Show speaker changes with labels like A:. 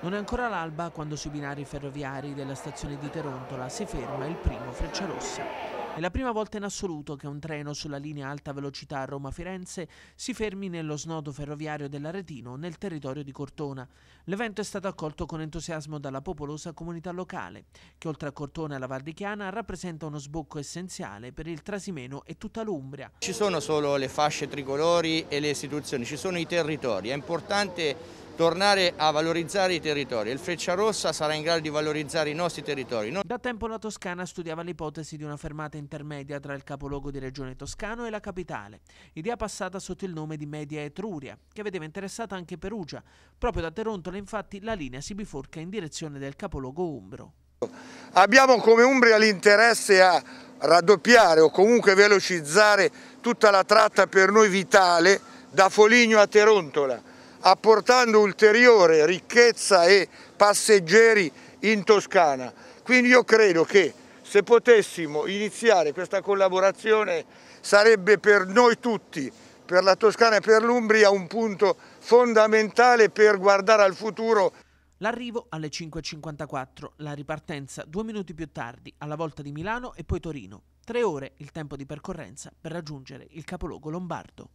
A: Non è ancora l'alba quando sui binari ferroviari della stazione di Terontola si ferma il primo Frecciarossa. È la prima volta in assoluto che un treno sulla linea alta velocità Roma-Firenze si fermi nello snodo ferroviario dell'Aretino nel territorio di Cortona. L'evento è stato accolto con entusiasmo dalla popolosa comunità locale, che oltre a Cortona e la Valdichiana rappresenta uno sbocco essenziale per il Trasimeno e tutta l'Umbria.
B: Ci sono solo le fasce tricolori e le istituzioni, ci sono i territori. È importante tornare a valorizzare i territori. Il Freccia Rossa sarà in
A: grado di valorizzare i nostri territori. Non... Da tempo la Toscana studiava l'ipotesi di una fermata intermedia tra il capoluogo di regione toscano e la capitale, idea passata sotto il nome di Media Etruria, che vedeva interessata anche Perugia. Proprio da Terontola infatti la linea si biforca in direzione del capoluogo umbro.
C: Abbiamo come Umbria l'interesse a raddoppiare o comunque velocizzare tutta la tratta per noi vitale da Foligno a Terontola apportando ulteriore ricchezza e passeggeri in Toscana. Quindi io credo che se potessimo iniziare questa collaborazione sarebbe per noi tutti, per la Toscana e per l'Umbria, un punto fondamentale per guardare al futuro.
A: L'arrivo alle 5.54, la ripartenza due minuti più tardi, alla volta di Milano e poi Torino. Tre ore il tempo di percorrenza per raggiungere il capoluogo lombardo.